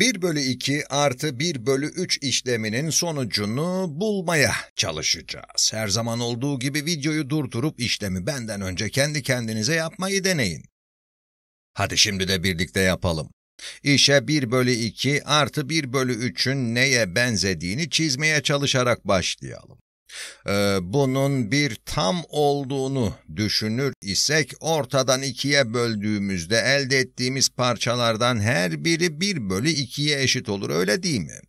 1 bölü 2 artı 1 bölü 3 işleminin sonucunu bulmaya çalışacağız. Her zaman olduğu gibi videoyu durdurup işlemi benden önce kendi kendinize yapmayı deneyin. Hadi şimdi de birlikte yapalım. İşe 1 bölü 2 artı 1 bölü 3'ün neye benzediğini çizmeye çalışarak başlayalım. Ee, bunun bir tam olduğunu düşünür isek ortadan ikiye böldüğümüzde elde ettiğimiz parçalardan her biri 1 bölü 2'ye eşit olur öyle değil mi?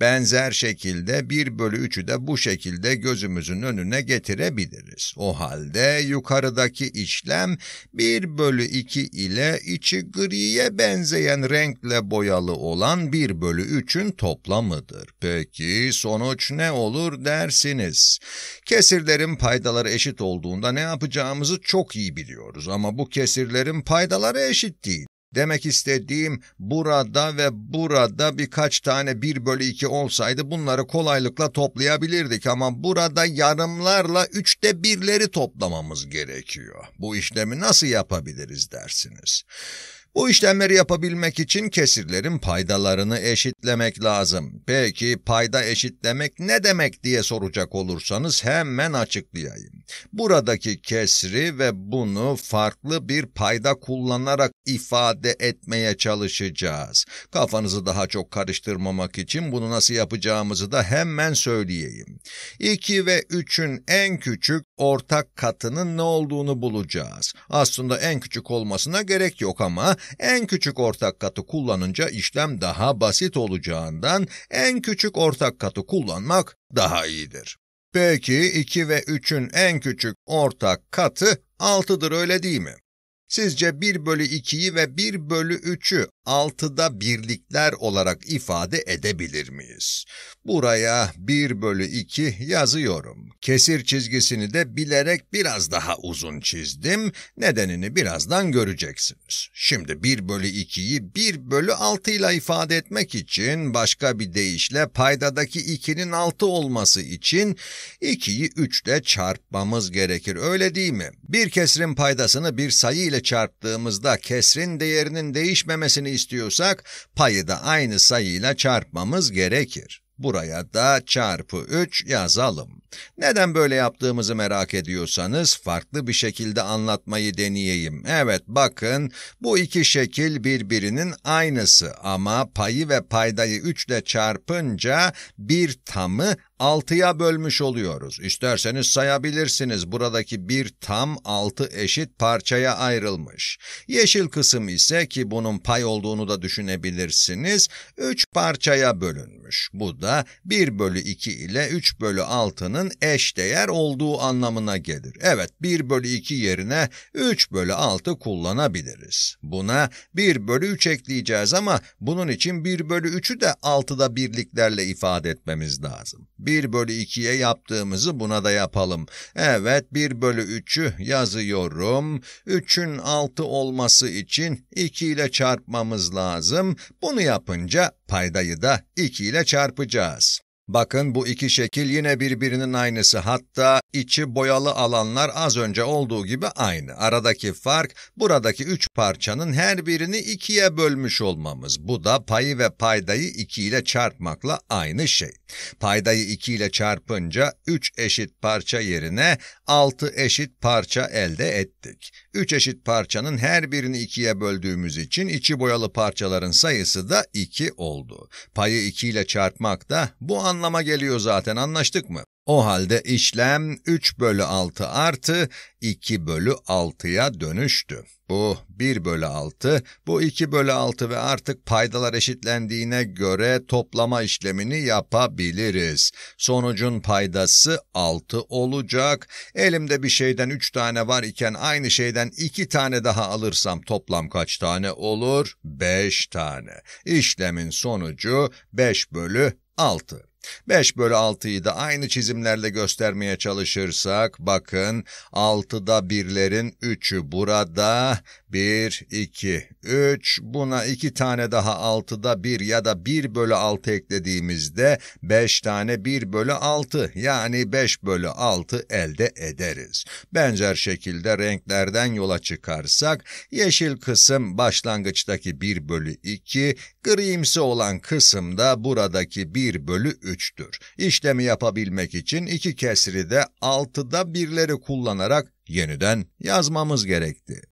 Benzer şekilde 1 bölü 3'ü de bu şekilde gözümüzün önüne getirebiliriz. O halde yukarıdaki işlem 1 bölü 2 ile içi griye benzeyen renkle boyalı olan 1 bölü 3'ün toplamıdır. Peki sonuç ne olur dersiniz? değiliz. Kesirlerin paydaları eşit olduğunda ne yapacağımızı çok iyi biliyoruz ama bu kesirlerin paydaları eşit değil. Demek istediğim burada ve burada birkaç tane 1 bölü 2 olsaydı bunları kolaylıkla toplayabilirdik ama burada yarımlarla üçte birleri toplamamız gerekiyor. Bu işlemi nasıl yapabiliriz dersiniz. Bu işlemleri yapabilmek için kesirlerin paydalarını eşitlemek lazım. Peki payda eşitlemek ne demek diye soracak olursanız hemen açıklayayım. Buradaki kesri ve bunu farklı bir payda kullanarak ifade etmeye çalışacağız. Kafanızı daha çok karıştırmamak için bunu nasıl yapacağımızı da hemen söyleyeyim. 2 ve 3'ün en küçük ortak katının ne olduğunu bulacağız. Aslında en küçük olmasına gerek yok ama en küçük ortak katı kullanınca işlem daha basit olacağından en küçük ortak katı kullanmak daha iyidir. Peki 2 ve 3'ün en küçük ortak katı 6'dır öyle değil mi? Sizce 1 bölü 2'yi ve 1 bölü 3'ü 6'da birlikler olarak ifade edebilir miyiz? Buraya 1 bölü 2 yazıyorum. Kesir çizgisini de bilerek biraz daha uzun çizdim. Nedenini birazdan göreceksiniz. Şimdi 1 bölü 2'yi 1 bölü 6 ile ifade etmek için başka bir deyişle paydadaki 2'nin 6 olması için 2'yi 3 ile çarpmamız gerekir. Öyle değil mi? Bir kesrin paydasını bir sayı ile çarptığımızda kesrin değerinin değişmemesini istiyorsak payı da aynı sayıyla çarpmamız gerekir. Buraya da çarpı 3 yazalım. Neden böyle yaptığımızı merak ediyorsanız farklı bir şekilde anlatmayı deneyeyim. Evet bakın bu iki şekil birbirinin aynısı ama payı ve paydayı 3 ile çarpınca bir tamı 6'ya bölmüş oluyoruz. İsterseniz sayabilirsiniz. Buradaki bir tam 6 eşit parçaya ayrılmış. Yeşil kısım ise ki bunun pay olduğunu da düşünebilirsiniz. 3 parçaya bölünmüş. Bu da 1 bölü 2 ile 3 bölü 6'nın sayısının eş olduğu anlamına gelir. Evet 1 bölü 2 yerine 3 bölü 6 kullanabiliriz. Buna 1 bölü 3 ekleyeceğiz ama bunun için 1 bölü 3'ü de 6'da birliklerle ifade etmemiz lazım. 1 bölü 2'ye yaptığımızı buna da yapalım. Evet 1 bölü 3'ü yazıyorum. 3'ün 6 olması için 2 ile çarpmamız lazım. Bunu yapınca paydayı da 2 ile çarpacağız. Bakın bu iki şekil yine birbirinin aynısı. Hatta içi boyalı alanlar az önce olduğu gibi aynı. Aradaki fark buradaki üç parçanın her birini ikiye bölmüş olmamız. Bu da payı ve paydayı iki ile çarpmakla aynı şey. Paydayı iki ile çarpınca üç eşit parça yerine altı eşit parça elde ettik. Üç eşit parçanın her birini ikiye böldüğümüz için içi boyalı parçaların sayısı da 2 oldu. Payı 2 ile çarpmak da bu anlama geliyor zaten anlaştık mı? O halde işlem 3 bölü 6 artı 2 bölü 6'ya dönüştü. Bu 1 bölü 6, bu 2 bölü 6 ve artık paydalar eşitlendiğine göre toplama işlemini yapabiliriz. Sonucun paydası 6 olacak. Elimde bir şeyden 3 tane var iken aynı şeyden 2 tane daha alırsam toplam kaç tane olur? 5 tane. İşlemin sonucu 5 bölü 6. 5 bölü 6'yı da aynı çizimlerle göstermeye çalışırsak bakın 6'da 1'lerin 3'ü burada 1, 2, 3 buna 2 tane daha 6'da 1 ya da 1 bölü 6 eklediğimizde 5 tane 1 bölü 6 yani 5 bölü 6 elde ederiz. Benzer şekilde renklerden yola çıkarsak yeşil kısım başlangıçtaki 1 bölü 2, grimsi olan kısım da buradaki 1 bölü 3 3'tür. İşlemi yapabilmek için iki kesri de altıda birleri kullanarak yeniden yazmamız gerekti.